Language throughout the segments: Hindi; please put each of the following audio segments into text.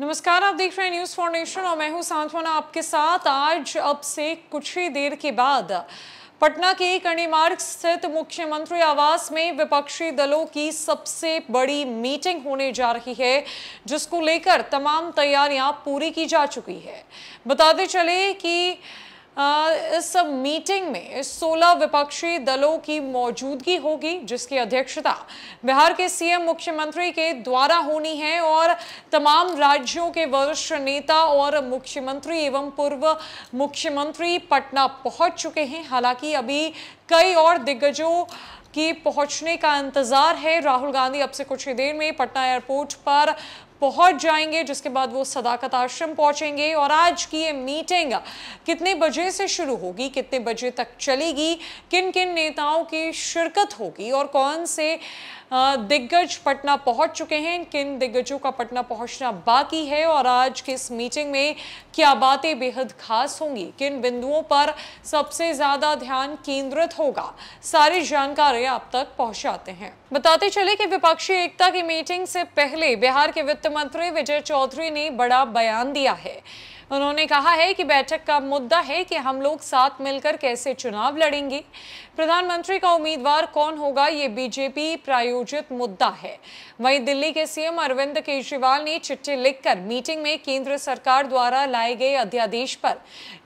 नमस्कार आप देख रहे हैं न्यूज़ फाउंडेशन और मैं हूं सांत्वना आपके साथ आज अब से कुछ ही देर के बाद पटना के करणी मार्ग स्थित मुख्यमंत्री आवास में विपक्षी दलों की सबसे बड़ी मीटिंग होने जा रही है जिसको लेकर तमाम तैयारियां पूरी की जा चुकी है बताते चले कि इस मीटिंग में 16 विपक्षी दलों की मौजूदगी होगी जिसकी अध्यक्षता बिहार के सीएम मुख्यमंत्री के द्वारा होनी है और तमाम राज्यों के वरिष्ठ नेता और मुख्यमंत्री एवं पूर्व मुख्यमंत्री पटना पहुंच चुके हैं हालांकि अभी कई और दिग्गजों की पहुंचने का इंतजार है राहुल गांधी अब से कुछ ही देर में पटना एयरपोर्ट पर पहुंच जाएंगे जिसके बाद वो सदाकत आश्रम पहुंचेंगे और आज की ये मीटिंग कितने बजे से शुरू होगी कितने बजे तक चलेगी किन किन नेताओं की शिरकत होगी और कौन से दिग्गज पटना पहुंच चुके हैं किन दिग्गजों का पटना पहुंचना बाकी है और आज की इस मीटिंग में क्या बातें बेहद खास होंगी किन बिंदुओं पर सबसे ज़्यादा ध्यान केंद्रित होगा सारी जानकारी आप तक पहुंचाते हैं बताते चले कि विपक्षी एकता की मीटिंग से पहले बिहार के वित्त वित्त मंत्री विजय चौधरी ने बड़ा बयान दिया है उन्होंने कहा है कि बैठक का मुद्दा है कि हम लोग साथ मिलकर कैसे चुनाव लड़ेंगे प्रधानमंत्री का उम्मीदवार कौन होगा ये बीजेपी प्रायोजित मुद्दा है वहीं दिल्ली के सीएम अरविंद केजरीवाल ने चिट्ठी लिखकर मीटिंग में केंद्र सरकार द्वारा लाए गए अध्यादेश पर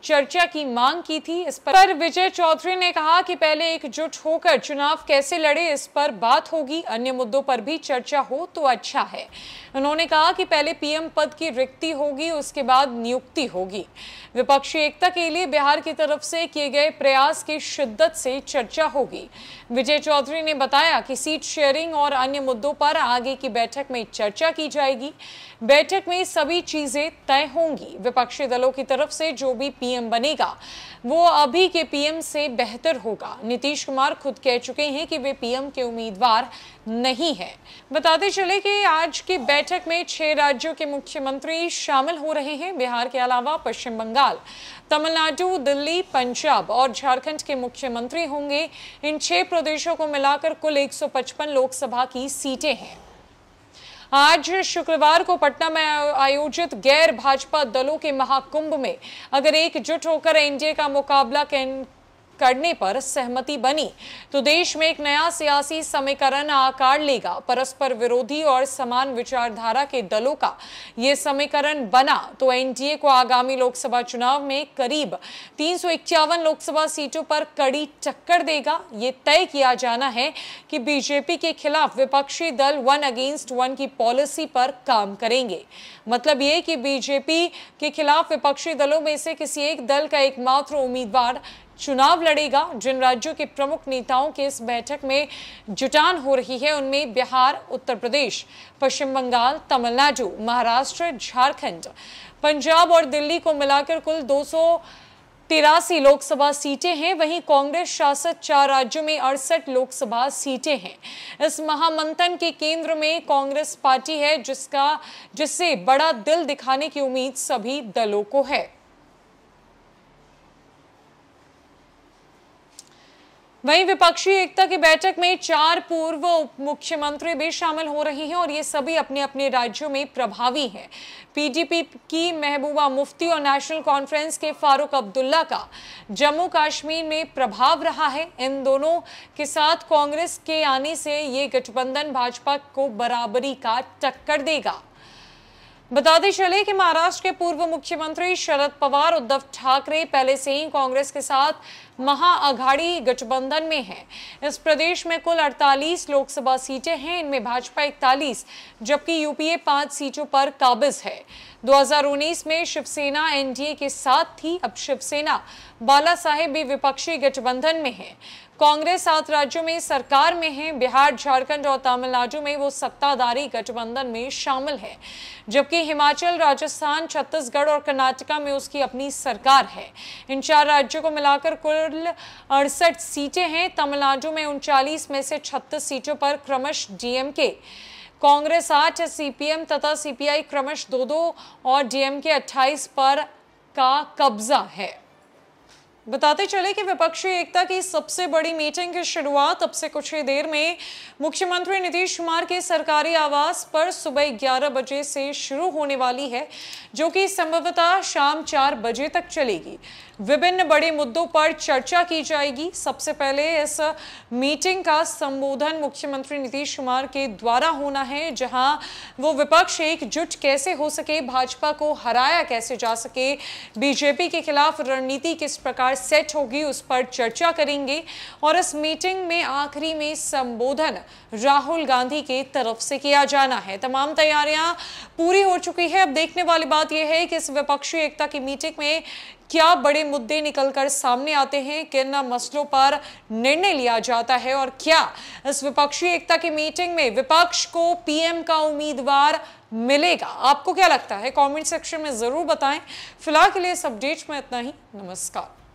चर्चा की मांग की थी इस पर विजय चौधरी ने कहा कि पहले एकजुट होकर चुनाव कैसे लड़े इस पर बात होगी अन्य मुद्दों पर भी चर्चा हो तो अच्छा है उन्होंने कहा कि पहले पीएम पद की रिक्ति होगी उसके बाद नियुक्ति मुक्ति होगी विपक्षी एकता के लिए बिहार की तरफ से किए गए प्रयास की शिद्दत से चर्चा होगी विजय चौधरी ने बताया कि सीट शेयरिंग और अन्य मुद्दों पर आगे की बैठक में चर्चा की जाएगी बैठक में सभी चीजें तय होंगी विपक्षी दलों की तरफ से जो भी पीएम बनेगा वो अभी के पीएम से बेहतर होगा नीतीश कुमार खुद कह चुके हैं कि वे पीएम के उम्मीदवार नहीं है बताते चले कि आज की बैठक में छह राज्यों के मुख्यमंत्री शामिल हो रहे हैं बिहार के अलावा पश्चिम बंगाल तमिलनाडु दिल्ली पंजाब और झारखंड के मुख्यमंत्री होंगे इन छह प्रदेशों को मिलाकर कुल 155 लोकसभा की सीटें हैं आज शुक्रवार को पटना में आयोजित गैर भाजपा दलों के महाकुंभ में अगर एकजुट होकर एनडीए का मुकाबला करने पर सहमति बनी तो देश में एक नया सियासी समीकरण आकार लेगा परस्पर विरोधी और समान विचारधारा के दलों का यह समीकरण बना तो एनडीए को आगामी लोकसभा चुनाव में करीब तीन लोकसभा सीटों पर कड़ी टक्कर देगा ये तय किया जाना है कि बीजेपी के खिलाफ विपक्षी दल वन अगेंस्ट वन की पॉलिसी पर काम करेंगे मतलब ये कि बीजेपी के खिलाफ विपक्षी दलों में से किसी एक दल का एकमात्र उम्मीदवार चुनाव लड़ेगा जिन राज्यों के प्रमुख नेताओं के इस बैठक में जुटान हो रही है उनमें बिहार उत्तर प्रदेश पश्चिम बंगाल तमिलनाडु महाराष्ट्र झारखंड पंजाब और दिल्ली को मिलाकर कुल दो तिरासी लोकसभा सीटें हैं वहीं कांग्रेस शासित चार राज्यों में अड़सठ लोकसभा सीटें हैं इस महामंथन के केंद्र में कांग्रेस पार्टी है जिसका जिससे बड़ा दिल दिखाने की उम्मीद सभी दलों को है वहीं विपक्षी एकता की बैठक में चार पूर्व उप मुख्यमंत्री भी शामिल हो रहे हैं और ये सभी अपने अपने राज्यों में प्रभावी हैं पीडीपी की महबूबा मुफ्ती और नेशनल कॉन्फ्रेंस के फारूक अब्दुल्ला का जम्मू कश्मीर में प्रभाव रहा है इन दोनों के साथ कांग्रेस के आने से ये गठबंधन भाजपा को बराबरी का टक्कर देगा बताते चले कि महाराष्ट्र के पूर्व मुख्यमंत्री शरद पवार उद्धव ठाकरे पहले से ही कांग्रेस के साथ महाअघाड़ी गठबंधन में है इस प्रदेश में कुल 48 लोकसभा सीटें हैं इनमें भाजपा 41 जबकि यूपीए पांच सीटों पर काबिज है 2019 में शिवसेना एनडीए के साथ थी अब शिवसेना बाला साहेब भी विपक्षी गठबंधन में है कांग्रेस सात राज्यों में सरकार में है बिहार झारखंड और तमिलनाडु में वो सत्ताधारी गठबंधन में शामिल है जबकि हिमाचल राजस्थान छत्तीसगढ़ और कर्नाटका में उसकी अपनी सरकार है इन चार राज्यों को मिलाकर कुल अड़सठ सीटें हैं तमिलनाडु में उनचालीस में से छत्तीस सीटों पर क्रमश डीएमके कांग्रेस आठ सीपीएम तथा सीपीआई क्रमश दो दो और डीएमके 28 पर का कब्जा है बताते चले कि विपक्षी एकता की सबसे बड़ी मीटिंग की शुरुआत अब से कुछ ही देर में मुख्यमंत्री नीतीश कुमार के सरकारी आवास पर सुबह 11 बजे से शुरू होने वाली है जो कि संभवतः शाम 4 बजे तक चलेगी विभिन्न बड़े मुद्दों पर चर्चा की जाएगी सबसे पहले इस मीटिंग का संबोधन मुख्यमंत्री नीतीश कुमार के द्वारा होना है जहां वो विपक्ष एकजुट कैसे हो सके भाजपा को हराया कैसे जा सके बीजेपी के खिलाफ रणनीति किस प्रकार सेट होगी उस पर चर्चा करेंगे और इस मीटिंग में आखिरी में संबोधन राहुल गांधी के तरफ से किया जाना है तमाम तैयारियां पूरी हो चुकी है अब देखने वाली बात यह है कि इस विपक्षी एकता की मीटिंग में क्या बड़े मुद्दे निकलकर सामने आते हैं किन मसलों पर निर्णय लिया जाता है और क्या इस विपक्षी एकता की मीटिंग में विपक्ष को पीएम का उम्मीदवार मिलेगा आपको क्या लगता है कमेंट सेक्शन में ज़रूर बताएं फिलहाल के लिए इस अपडेट में इतना ही नमस्कार